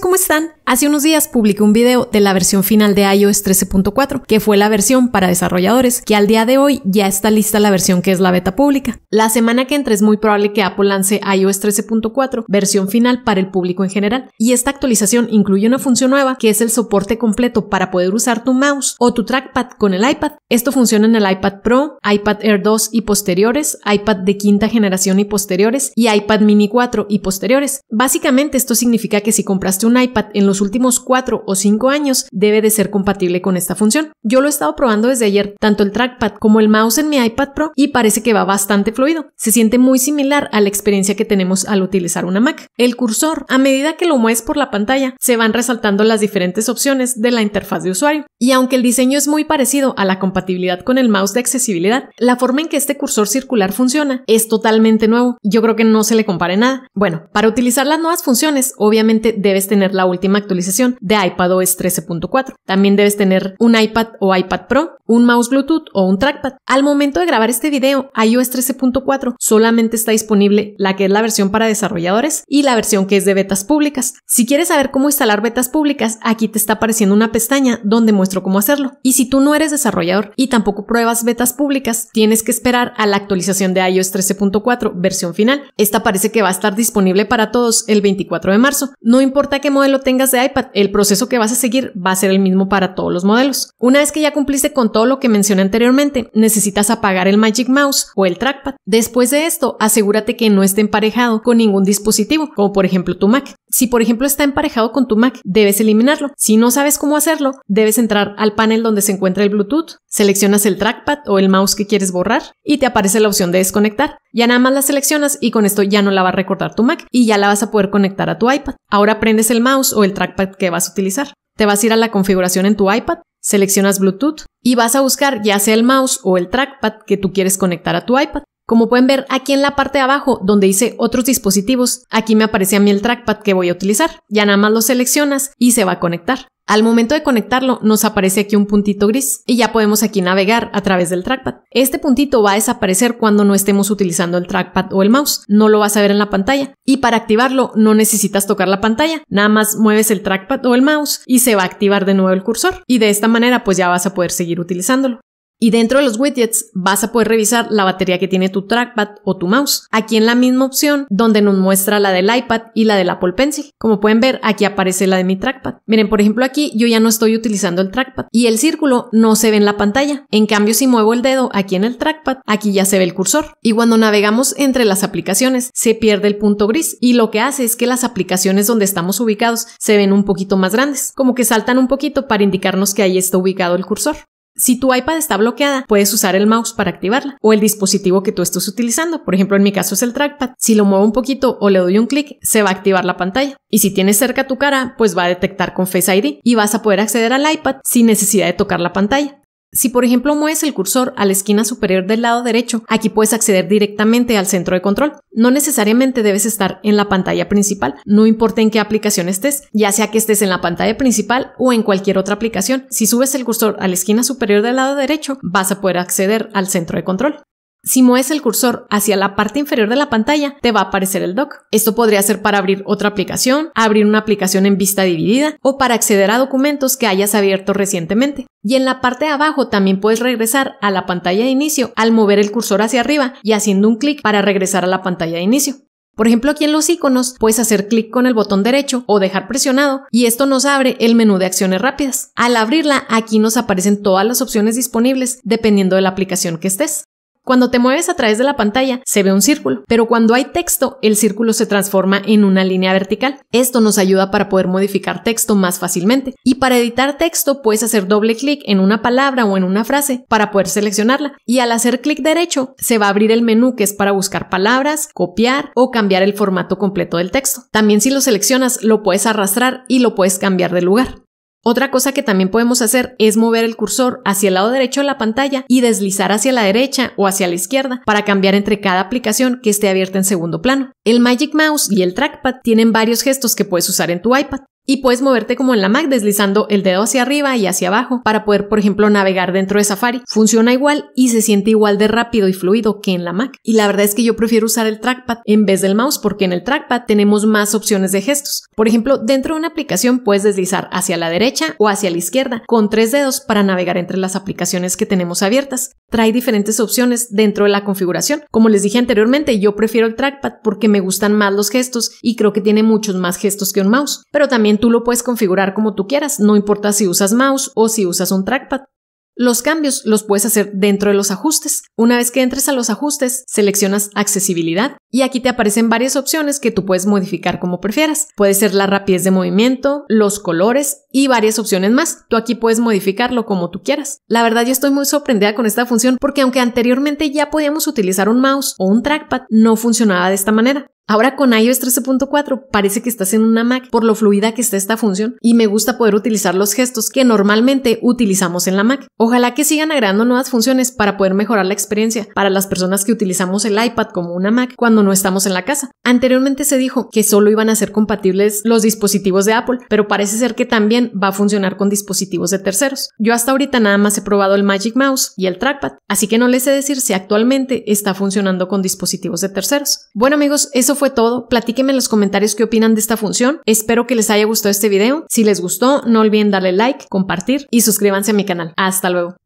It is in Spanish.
¿cómo están? Hace unos días publiqué un video de la versión final de iOS 13.4, que fue la versión para desarrolladores, que al día de hoy ya está lista la versión que es la beta pública. La semana que entra es muy probable que Apple lance iOS 13.4, versión final para el público en general, y esta actualización incluye una función nueva que es el soporte completo para poder usar tu mouse o tu trackpad con el iPad. Esto funciona en el iPad Pro, iPad Air 2 y posteriores, iPad de quinta generación y posteriores, y iPad Mini 4 y posteriores. Básicamente esto significa que si compraste un iPad en los últimos cuatro o cinco años debe de ser compatible con esta función. Yo lo he estado probando desde ayer, tanto el trackpad como el mouse en mi iPad Pro y parece que va bastante fluido. Se siente muy similar a la experiencia que tenemos al utilizar una Mac. El cursor, a medida que lo mueves por la pantalla, se van resaltando las diferentes opciones de la interfaz de usuario. Y aunque el diseño es muy parecido a la compatibilidad con el mouse de accesibilidad, la forma en que este cursor circular funciona es totalmente nuevo. Yo creo que no se le compare nada. Bueno, para utilizar las nuevas funciones, obviamente debes tener la última actualización de iPadOS 13.4. También debes tener un iPad o iPad Pro, un mouse Bluetooth o un trackpad. Al momento de grabar este video, iOS 13.4 solamente está disponible la que es la versión para desarrolladores y la versión que es de betas públicas. Si quieres saber cómo instalar betas públicas, aquí te está apareciendo una pestaña donde muestro cómo hacerlo. Y si tú no eres desarrollador y tampoco pruebas betas públicas, tienes que esperar a la actualización de iOS 13.4 versión final. Esta parece que va a estar disponible para todos el 24 de marzo. No importa qué modelo tengas de iPad, el proceso que vas a seguir va a ser el mismo para todos los modelos. Una vez que ya cumpliste con todo lo que mencioné anteriormente, necesitas apagar el Magic Mouse o el trackpad. Después de esto, asegúrate que no esté emparejado con ningún dispositivo, como por ejemplo tu Mac. Si por ejemplo está emparejado con tu Mac, debes eliminarlo. Si no sabes cómo hacerlo, debes entrar al panel donde se encuentra el Bluetooth, seleccionas el trackpad o el mouse que quieres borrar y te aparece la opción de desconectar. Ya nada más la seleccionas y con esto ya no la va a recordar tu Mac y ya la vas a poder conectar a tu iPad. Ahora prendes el mouse o el trackpad que vas a utilizar. Te vas a ir a la configuración en tu iPad, seleccionas Bluetooth y vas a buscar ya sea el mouse o el trackpad que tú quieres conectar a tu iPad. Como pueden ver aquí en la parte de abajo donde dice otros dispositivos, aquí me aparece a mí el trackpad que voy a utilizar. Ya nada más lo seleccionas y se va a conectar. Al momento de conectarlo nos aparece aquí un puntito gris y ya podemos aquí navegar a través del trackpad. Este puntito va a desaparecer cuando no estemos utilizando el trackpad o el mouse, no lo vas a ver en la pantalla y para activarlo no necesitas tocar la pantalla, nada más mueves el trackpad o el mouse y se va a activar de nuevo el cursor y de esta manera pues ya vas a poder seguir utilizándolo. Y dentro de los widgets vas a poder revisar la batería que tiene tu trackpad o tu mouse. Aquí en la misma opción donde nos muestra la del iPad y la del Apple Pencil. Como pueden ver, aquí aparece la de mi trackpad. Miren, por ejemplo, aquí yo ya no estoy utilizando el trackpad y el círculo no se ve en la pantalla. En cambio, si muevo el dedo aquí en el trackpad, aquí ya se ve el cursor. Y cuando navegamos entre las aplicaciones, se pierde el punto gris y lo que hace es que las aplicaciones donde estamos ubicados se ven un poquito más grandes, como que saltan un poquito para indicarnos que ahí está ubicado el cursor. Si tu iPad está bloqueada, puedes usar el mouse para activarla o el dispositivo que tú estés utilizando. Por ejemplo, en mi caso es el trackpad. Si lo muevo un poquito o le doy un clic, se va a activar la pantalla. Y si tienes cerca tu cara, pues va a detectar con Face ID y vas a poder acceder al iPad sin necesidad de tocar la pantalla. Si por ejemplo mueves el cursor a la esquina superior del lado derecho, aquí puedes acceder directamente al centro de control. No necesariamente debes estar en la pantalla principal, no importa en qué aplicación estés, ya sea que estés en la pantalla principal o en cualquier otra aplicación. Si subes el cursor a la esquina superior del lado derecho, vas a poder acceder al centro de control. Si mueves el cursor hacia la parte inferior de la pantalla, te va a aparecer el dock. Esto podría ser para abrir otra aplicación, abrir una aplicación en vista dividida o para acceder a documentos que hayas abierto recientemente. Y en la parte de abajo también puedes regresar a la pantalla de inicio al mover el cursor hacia arriba y haciendo un clic para regresar a la pantalla de inicio. Por ejemplo, aquí en los iconos puedes hacer clic con el botón derecho o dejar presionado y esto nos abre el menú de acciones rápidas. Al abrirla, aquí nos aparecen todas las opciones disponibles dependiendo de la aplicación que estés. Cuando te mueves a través de la pantalla, se ve un círculo, pero cuando hay texto, el círculo se transforma en una línea vertical. Esto nos ayuda para poder modificar texto más fácilmente. Y para editar texto, puedes hacer doble clic en una palabra o en una frase para poder seleccionarla. Y al hacer clic derecho, se va a abrir el menú que es para buscar palabras, copiar o cambiar el formato completo del texto. También si lo seleccionas, lo puedes arrastrar y lo puedes cambiar de lugar. Otra cosa que también podemos hacer es mover el cursor hacia el lado derecho de la pantalla y deslizar hacia la derecha o hacia la izquierda para cambiar entre cada aplicación que esté abierta en segundo plano. El Magic Mouse y el Trackpad tienen varios gestos que puedes usar en tu iPad y puedes moverte como en la Mac deslizando el dedo hacia arriba y hacia abajo para poder, por ejemplo, navegar dentro de Safari. Funciona igual y se siente igual de rápido y fluido que en la Mac. Y la verdad es que yo prefiero usar el trackpad en vez del mouse porque en el trackpad tenemos más opciones de gestos. Por ejemplo, dentro de una aplicación puedes deslizar hacia la derecha o hacia la izquierda con tres dedos para navegar entre las aplicaciones que tenemos abiertas trae diferentes opciones dentro de la configuración. Como les dije anteriormente, yo prefiero el trackpad porque me gustan más los gestos y creo que tiene muchos más gestos que un mouse. Pero también tú lo puedes configurar como tú quieras, no importa si usas mouse o si usas un trackpad. Los cambios los puedes hacer dentro de los ajustes. Una vez que entres a los ajustes, seleccionas accesibilidad y aquí te aparecen varias opciones que tú puedes modificar como prefieras. Puede ser la rapidez de movimiento, los colores y varias opciones más. Tú aquí puedes modificarlo como tú quieras. La verdad yo estoy muy sorprendida con esta función porque aunque anteriormente ya podíamos utilizar un mouse o un trackpad, no funcionaba de esta manera. Ahora con iOS 13.4 parece que estás en una Mac por lo fluida que está esta función y me gusta poder utilizar los gestos que normalmente utilizamos en la Mac. Ojalá que sigan agregando nuevas funciones para poder mejorar la experiencia para las personas que utilizamos el iPad como una Mac cuando no estamos en la casa. Anteriormente se dijo que solo iban a ser compatibles los dispositivos de Apple, pero parece ser que también va a funcionar con dispositivos de terceros. Yo hasta ahorita nada más he probado el Magic Mouse y el trackpad, así que no les sé decir si actualmente está funcionando con dispositivos de terceros. Bueno amigos, eso fue todo. Platíquenme en los comentarios qué opinan de esta función. Espero que les haya gustado este video. Si les gustó, no olviden darle like, compartir y suscríbanse a mi canal. Hasta luego.